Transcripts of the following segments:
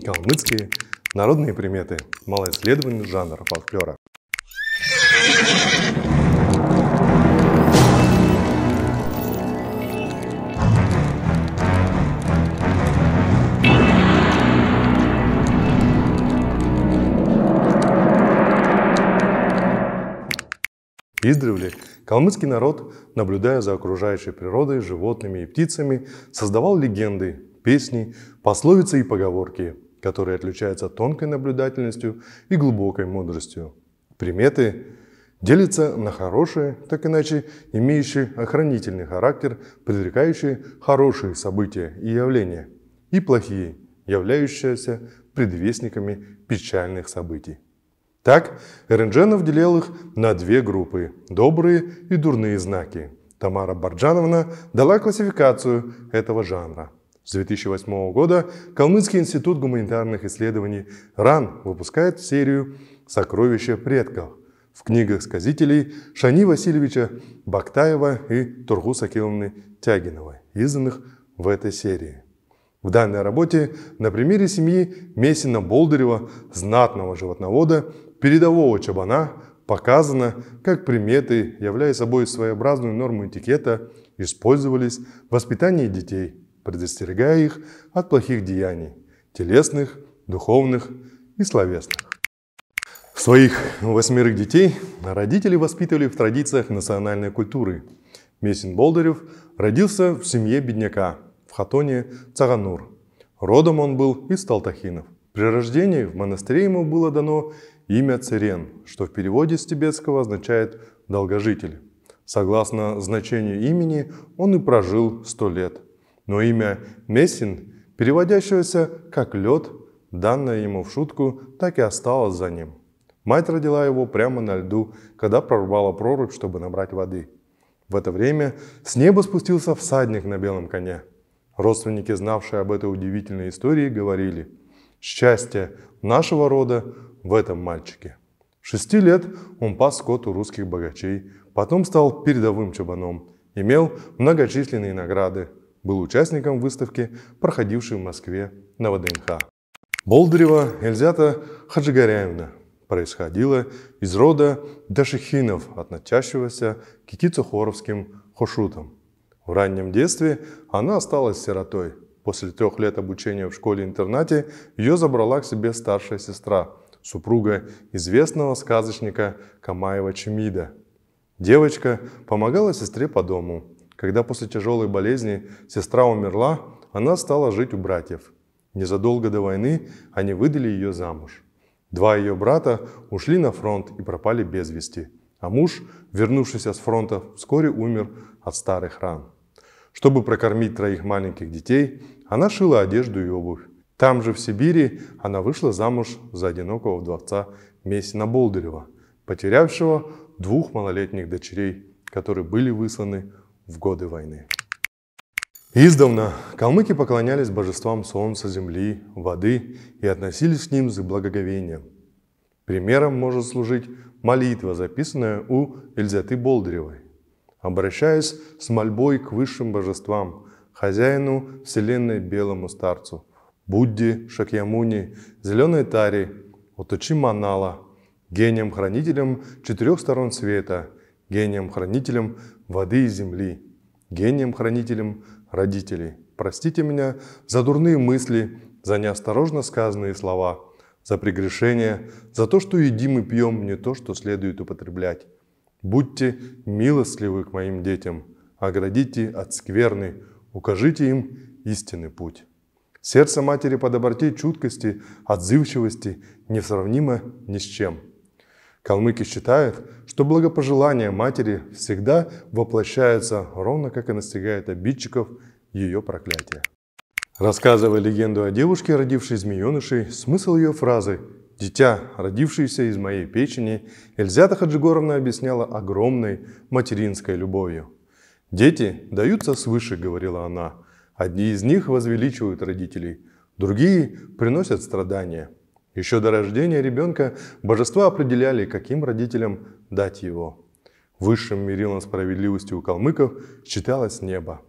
Калмыцкие народные приметы. Малоисследованный жанр фольклора. Издревле калмыцкий народ, наблюдая за окружающей природой, животными и птицами, создавал легенды, песни, пословицы и поговорки, которые отличаются тонкой наблюдательностью и глубокой мудростью. Приметы делятся на хорошие, так иначе имеющие охранительный характер, предрекающие хорошие события и явления, и плохие, являющиеся предвестниками печальных событий. Так, Эрендженов делил их на две группы – добрые и дурные знаки. Тамара Барджановна дала классификацию этого жанра – с 2008 года Калмыцкий институт гуманитарных исследований РАН выпускает серию «Сокровища предков» в книгах сказителей Шани Васильевича Бактаева и Тургус Акиловны Тягинова, изданных в этой серии. В данной работе на примере семьи Месина Болдырева, знатного животновода, передового чабана, показано, как приметы, являя собой своеобразную норму этикета, использовались в воспитании детей – предостерегая их от плохих деяний – телесных, духовных и словесных. Своих восьмерых детей родители воспитывали в традициях национальной культуры. Месин Болдырев родился в семье бедняка в хатоне Цаганур. Родом он был из Талтахинов. При рождении в монастыре ему было дано имя Церен, что в переводе с тибетского означает «долгожитель». Согласно значению имени, он и прожил сто лет – но имя Мессин, переводящегося как «лед», данное ему в шутку, так и осталось за ним. Мать родила его прямо на льду, когда прорвала прорубь, чтобы набрать воды. В это время с неба спустился всадник на белом коне. Родственники, знавшие об этой удивительной истории, говорили «Счастье нашего рода в этом мальчике». В шести лет он пас скот у русских богачей, потом стал передовым чабаном, имел многочисленные награды, был участником выставки, проходившей в Москве на ВДНХ. Болдырева Эльзята Хаджигаряевна происходила из рода Дашихинов, относящегося к кикицухоровским хошутам. В раннем детстве она осталась сиротой. После трех лет обучения в школе-интернате ее забрала к себе старшая сестра, супруга известного сказочника Камаева Чемида. Девочка помогала сестре по дому, когда после тяжелой болезни сестра умерла, она стала жить у братьев. Незадолго до войны они выдали ее замуж. Два ее брата ушли на фронт и пропали без вести, а муж, вернувшийся с фронта, вскоре умер от старых ран. Чтобы прокормить троих маленьких детей, она шила одежду и обувь. Там же, в Сибири, она вышла замуж за одинокого вдовца Мессина Болдырева, потерявшего двух малолетних дочерей, которые были высланы в годы войны. Издавна калмыки поклонялись божествам солнца, земли, воды и относились к ним с благоговением. Примером может служить молитва, записанная у Эльзаты Болдыревой. Обращаясь с мольбой к высшим божествам, хозяину вселенной белому старцу, Будде, Шакьямуни, Зеленой Таре, Оточи Манала, гением-хранителем четырех сторон света – гением-хранителем воды и земли, гением-хранителем родителей. Простите меня за дурные мысли, за неосторожно сказанные слова, за прегрешения, за то, что едим и пьем не то, что следует употреблять. Будьте милостливы к моим детям, оградите от скверны, укажите им истинный путь. Сердце матери по доброте, чуткости, отзывчивости несравнимо ни с чем – Калмыки считают, что благопожелание матери всегда воплощается, ровно как и настигает обидчиков ее проклятие. Рассказывая легенду о девушке, родившей змеенышей, смысл ее фразы «Дитя, родившееся из моей печени», Эльзята Хаджигоровна объясняла огромной материнской любовью. «Дети даются свыше», — говорила она. «Одни из них возвеличивают родителей, другие приносят страдания». Еще до рождения ребенка божества определяли, каким родителям дать его. Высшим мерилом справедливости у калмыков считалось небо.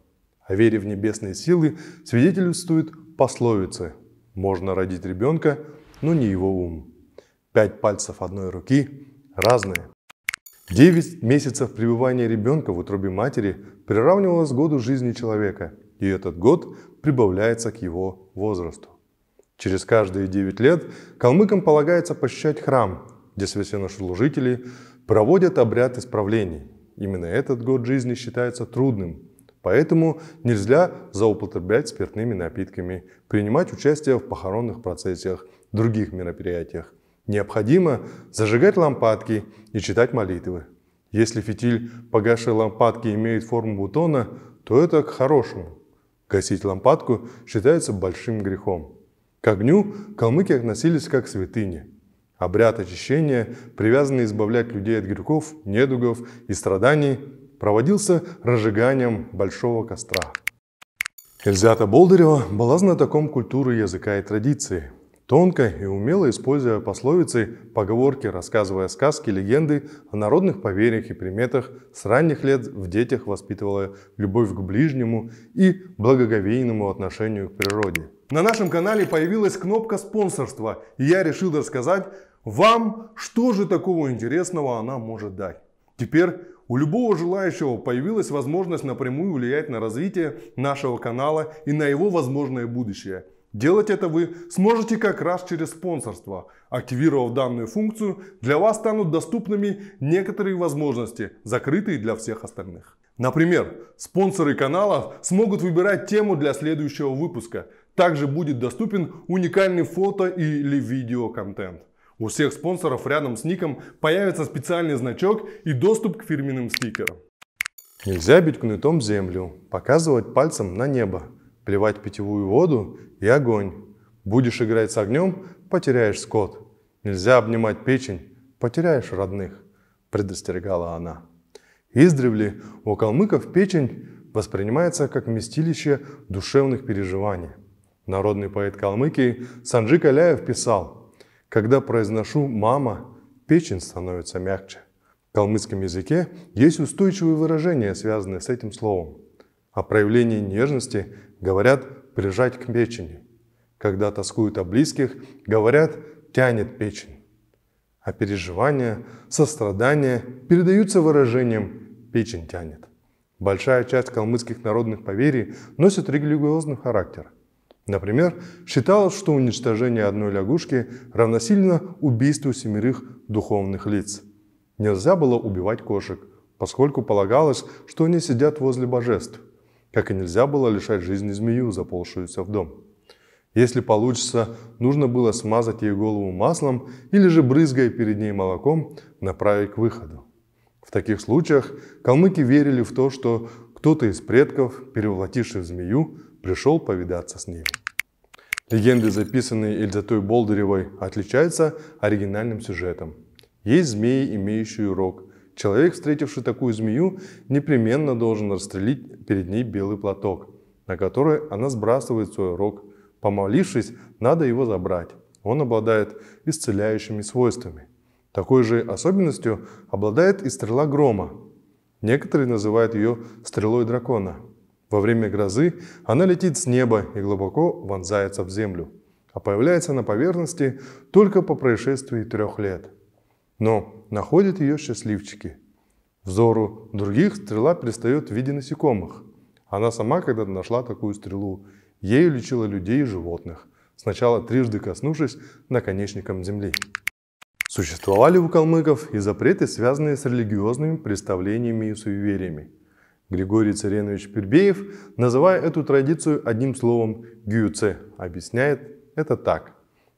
а вере в небесные силы свидетельствует пословицы «Можно родить ребенка, но не его ум». Пять пальцев одной руки разные. Девять месяцев пребывания ребенка в утробе матери приравнивалось к году жизни человека, и этот год прибавляется к его возрасту. Через каждые 9 лет калмыкам полагается посещать храм, где священнослужители проводят обряд исправлений. Именно этот год жизни считается трудным, поэтому нельзя заупотреблять спиртными напитками, принимать участие в похоронных процессиях, других мероприятиях. Необходимо зажигать лампадки и читать молитвы. Если фитиль погашей лампадки имеет форму бутона, то это к хорошему. Гасить лампадку считается большим грехом. К огню калмыки относились как к святыне. Обряд очищения, привязанный избавлять людей от грехов, недугов и страданий, проводился разжиганием большого костра. Эльзята Болдырева была знатоком культуры, языка и традиции. Тонко и умело используя пословицы, поговорки, рассказывая сказки, легенды о народных поверьях и приметах, с ранних лет в детях воспитывала любовь к ближнему и благоговейному отношению к природе – на нашем канале появилась кнопка спонсорства, и я решил рассказать вам, что же такого интересного она может дать. Теперь у любого желающего появилась возможность напрямую влиять на развитие нашего канала и на его возможное будущее. Делать это вы сможете как раз через спонсорство. Активировав данную функцию, для вас станут доступными некоторые возможности, закрытые для всех остальных. Например, спонсоры канала смогут выбирать тему для следующего выпуска – также будет доступен уникальный фото или видео контент. У всех спонсоров рядом с ником появится специальный значок и доступ к фирменным стикерам. Нельзя бить кнутом землю, показывать пальцем на небо, плевать питьевую воду и огонь. Будешь играть с огнем, потеряешь скот. Нельзя обнимать печень, потеряешь родных, предостерегала она. Издревле у калмыков печень воспринимается как местилище душевных переживаний. Народный поэт Калмыкии Санджи Каляев писал, «Когда произношу «мама», печень становится мягче». В калмыцком языке есть устойчивые выражения, связанные с этим словом. О проявлении нежности говорят «прижать к печени». Когда тоскуют о близких, говорят «тянет печень». А переживания, сострадания передаются выражением «печень тянет». Большая часть калмыцких народных поверий носит религиозный характер – Например, считал, что уничтожение одной лягушки равносильно убийству семерых духовных лиц. Нельзя было убивать кошек, поскольку полагалось, что они сидят возле божеств, как и нельзя было лишать жизни змею, заползшуюся в дом. Если получится, нужно было смазать ей голову маслом или же, брызгая перед ней молоком, направить к выходу. В таких случаях калмыки верили в то, что кто-то из предков, переволотивший змею, пришел повидаться с ним. Легенды, записанные Эльзатой Болдыревой, отличаются оригинальным сюжетом. Есть змеи, имеющие урок. Человек, встретивший такую змею, непременно должен расстрелить перед ней белый платок, на который она сбрасывает свой урок. Помолившись, надо его забрать. Он обладает исцеляющими свойствами. Такой же особенностью обладает и стрела грома. Некоторые называют ее стрелой дракона – во время грозы она летит с неба и глубоко вонзается в землю, а появляется на поверхности только по происшествии трех лет. Но находят ее счастливчики. Взору других стрела перестает в виде насекомых. Она сама когда-то нашла такую стрелу. Ею лечила людей и животных, сначала трижды коснувшись наконечником земли. Существовали у калмыков и запреты, связанные с религиозными представлениями и суевериями – Григорий Царенович Пербеев, называя эту традицию одним словом «гюце», объясняет это так.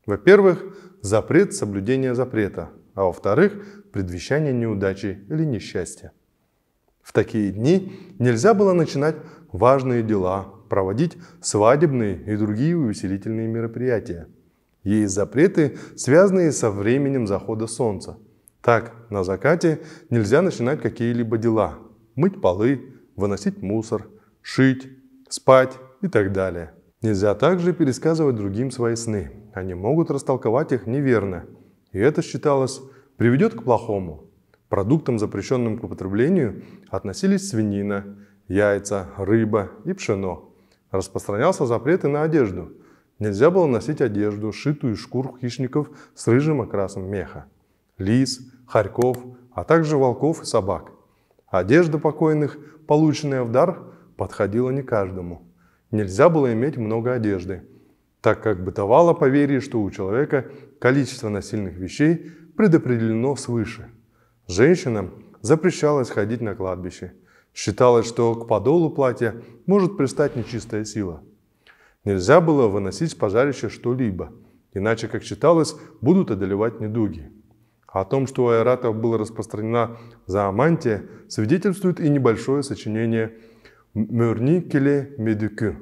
Во-первых, запрет соблюдения запрета, а во-вторых, предвещание неудачи или несчастья. В такие дни нельзя было начинать важные дела, проводить свадебные и другие увеселительные мероприятия. Есть запреты, связанные со временем захода солнца. Так, на закате нельзя начинать какие-либо дела – мыть полы, выносить мусор, шить, спать и так далее. Нельзя также пересказывать другим свои сны. Они могут растолковать их неверно. И это считалось приведет к плохому. Продуктам, запрещенным к употреблению, относились свинина, яйца, рыба и пшено. Распространялся запрет и на одежду. Нельзя было носить одежду, шитую из шкур хищников с рыжим окрасом меха. Лис, хорьков, а также волков и собак. Одежда покойных, полученная в дар, подходила не каждому. Нельзя было иметь много одежды, так как бытовало поверье, что у человека количество насильных вещей предопределено свыше. Женщинам запрещалось ходить на кладбище. Считалось, что к подолу платья может пристать нечистая сила. Нельзя было выносить с пожарища что-либо, иначе, как считалось, будут одолевать недуги – о том, что у айратов было распространена заамантия, свидетельствует и небольшое сочинение «Мюрникеле Медюкю»,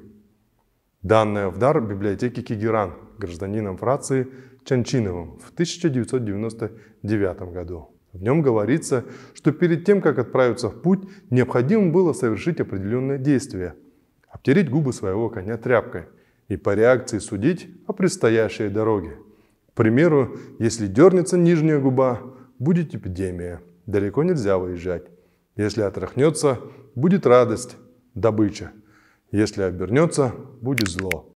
данное в дар библиотеке Кигеран гражданином Франции Чанчиновым в 1999 году. В нем говорится, что перед тем, как отправиться в путь, необходимо было совершить определенное действие – обтереть губы своего коня тряпкой и по реакции судить о предстоящей дороге – к примеру, если дернется нижняя губа, будет эпидемия, далеко нельзя выезжать. Если отряхнется, будет радость, добыча. Если обернется, будет зло.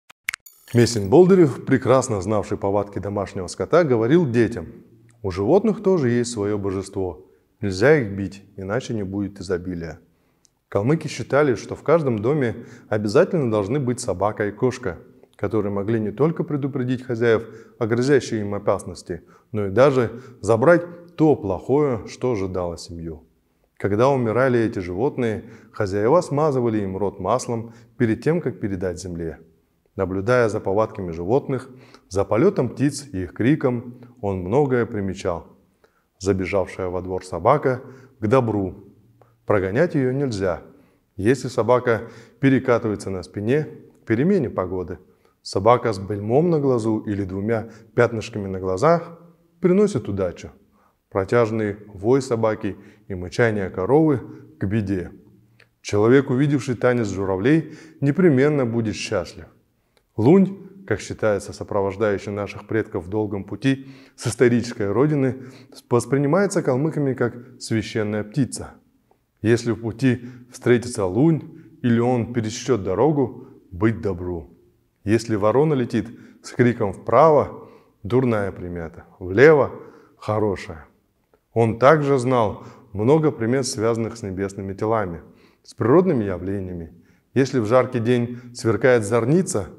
Мессин Болдырев, прекрасно знавший повадки домашнего скота, говорил детям, у животных тоже есть свое божество. Нельзя их бить, иначе не будет изобилия. Калмыки считали, что в каждом доме обязательно должны быть собака и кошка – которые могли не только предупредить хозяев о грозящей им опасности, но и даже забрать то плохое, что ожидало семью. Когда умирали эти животные, хозяева смазывали им рот маслом перед тем, как передать земле. Наблюдая за повадками животных, за полетом птиц и их криком, он многое примечал. Забежавшая во двор собака к добру. Прогонять ее нельзя. Если собака перекатывается на спине, к перемене погоды – Собака с бельмом на глазу или двумя пятнышками на глазах приносит удачу. Протяжный вой собаки и мычание коровы к беде. Человек, увидевший танец журавлей, непременно будет счастлив. Лунь, как считается сопровождающий наших предков в долгом пути с исторической родины, воспринимается калмыками как священная птица. Если в пути встретится лунь или он пересечет дорогу, быть добру. Если ворона летит с криком вправо, дурная примета, влево – хорошая. Он также знал много примет, связанных с небесными телами, с природными явлениями. Если в жаркий день сверкает зорница,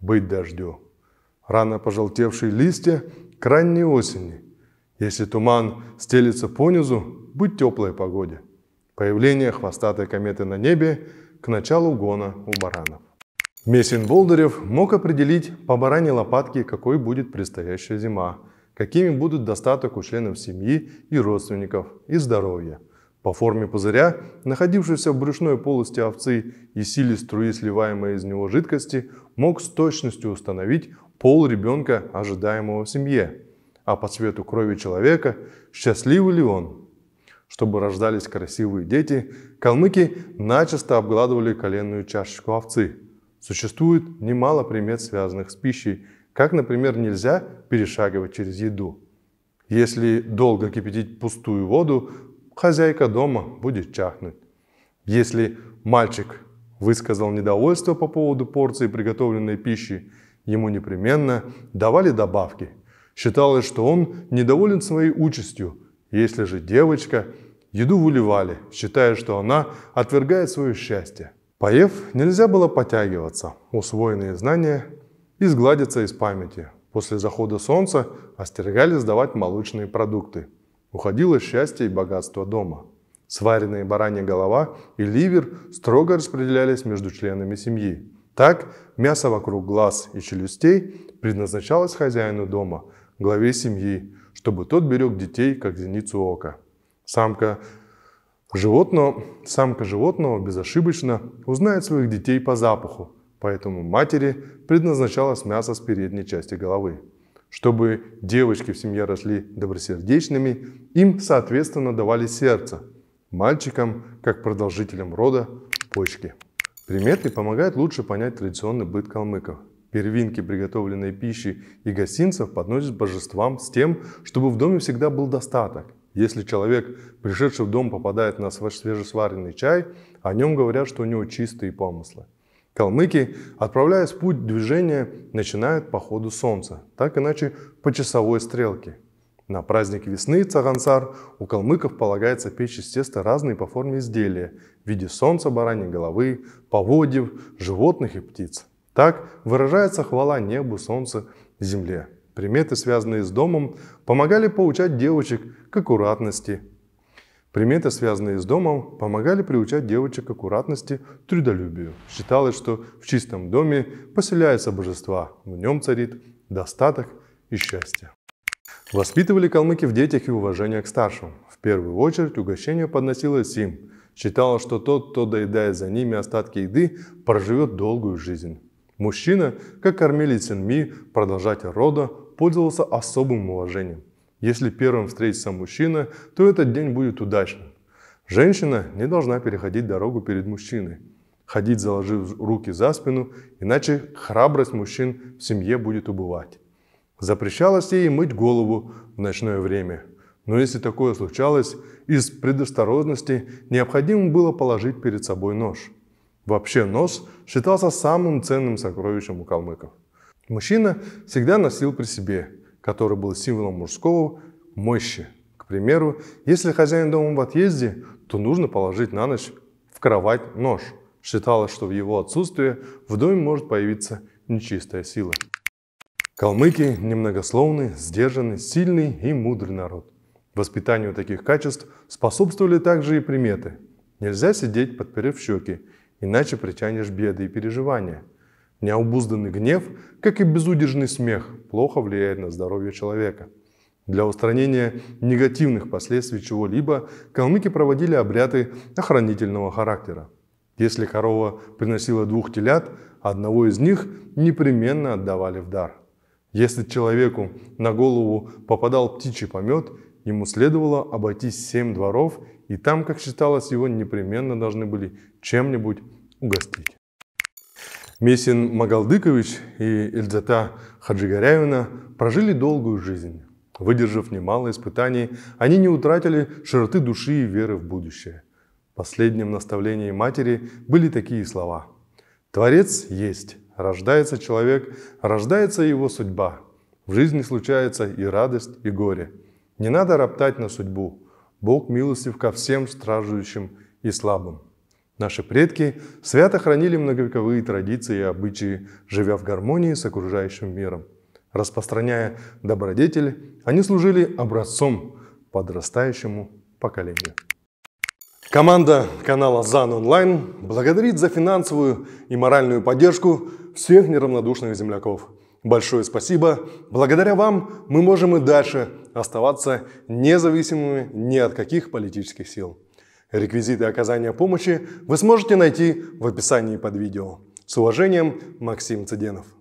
быть дождю. Рано пожелтевшие листья – к ранней осени. Если туман стелится понизу, быть теплой погоде. Появление хвостатой кометы на небе – к началу гона у баранов. Мессин Болдырев мог определить по бараньей лопатке, какой будет предстоящая зима, какими будут достаток у членов семьи и родственников, и здоровье. По форме пузыря, находившейся в брюшной полости овцы и силе струи, сливаемой из него жидкости, мог с точностью установить пол ребенка, ожидаемого в семье, а по цвету крови человека, счастливый ли он. Чтобы рождались красивые дети, калмыки начисто обгладывали коленную чашечку овцы – Существует немало примет, связанных с пищей, как, например, нельзя перешагивать через еду. Если долго кипятить пустую воду, хозяйка дома будет чахнуть. Если мальчик высказал недовольство по поводу порции приготовленной пищи, ему непременно давали добавки. Считалось, что он недоволен своей участью. Если же девочка, еду выливали, считая, что она отвергает свое счастье. Поев, нельзя было потягиваться, усвоенные знания изгладятся из памяти. После захода солнца остерегались давать молочные продукты. Уходило счастье и богатство дома. Сваренные баранья голова и ливер строго распределялись между членами семьи. Так, мясо вокруг глаз и челюстей предназначалось хозяину дома, главе семьи, чтобы тот берег детей, как зеницу ока. Самка Животное, самка животного безошибочно узнает своих детей по запаху, поэтому матери предназначалось мясо с передней части головы. Чтобы девочки в семье росли добросердечными, им, соответственно, давали сердце, мальчикам, как продолжителям рода, почки. Приметы помогают лучше понять традиционный быт калмыков. Первинки приготовленной пищи и гостинцев подносят божествам с тем, чтобы в доме всегда был достаток – если человек, пришедший в дом, попадает на свежесваренный чай, о нем говорят, что у него чистые помыслы. Калмыки, отправляясь в путь движения, начинают по ходу солнца, так иначе по часовой стрелке. На праздник весны цагансар у калмыков полагается печь из теста разные по форме изделия в виде солнца, бараньей головы, поводьев, животных и птиц. Так выражается хвала небу, солнцу, земле. Приметы, связанные с домом, помогали поучать девочек к аккуратности. Приметы, связанные с домом, помогали приучать девочек к аккуратности, трудолюбию. Считалось, что в чистом доме поселяются божества, в нем царит достаток и счастье. Воспитывали калмыки в детях и уважение к старшим. В первую очередь угощение подносилось им. Считалось, что тот, кто доедает за ними остатки еды, проживет долгую жизнь. Мужчина, как кормили сынми, продолжатель рода, пользовался особым уважением. Если первым встретится мужчина, то этот день будет удачным. Женщина не должна переходить дорогу перед мужчиной, ходить заложив руки за спину, иначе храбрость мужчин в семье будет убывать. Запрещалось ей мыть голову в ночное время. Но если такое случалось, из предосторожности необходимо было положить перед собой нож. Вообще нож считался самым ценным сокровищем у калмыков – Мужчина всегда носил при себе, который был символом мужского мощи. К примеру, если хозяин дома в отъезде, то нужно положить на ночь в кровать нож. Считалось, что в его отсутствие в доме может появиться нечистая сила. Калмыки – немногословный, сдержанный, сильный и мудрый народ. Воспитанию таких качеств способствовали также и приметы. Нельзя сидеть, подперев щеки, иначе притянешь беды и переживания – Необузданный гнев, как и безудержный смех, плохо влияет на здоровье человека. Для устранения негативных последствий чего-либо калмыки проводили обряды охранительного характера. Если корова приносила двух телят, одного из них непременно отдавали в дар. Если человеку на голову попадал птичий помет, ему следовало обойти семь дворов, и там, как считалось, его непременно должны были чем-нибудь угостить. Месин Магалдыкович и Эльзата Хаджигаряевна прожили долгую жизнь. Выдержав немало испытаний, они не утратили широты души и веры в будущее. Последним наставлением матери были такие слова. «Творец есть, рождается человек, рождается его судьба. В жизни случается и радость, и горе. Не надо роптать на судьбу. Бог милостив ко всем страждущим и слабым». Наши предки свято хранили многовековые традиции и обычаи, живя в гармонии с окружающим миром. Распространяя добродетели, они служили образцом подрастающему поколению. Команда канала ЗАН Онлайн благодарит за финансовую и моральную поддержку всех неравнодушных земляков. Большое спасибо. Благодаря вам мы можем и дальше оставаться независимыми ни от каких политических сил. Реквизиты оказания помощи вы сможете найти в описании под видео. С уважением, Максим Цыденов.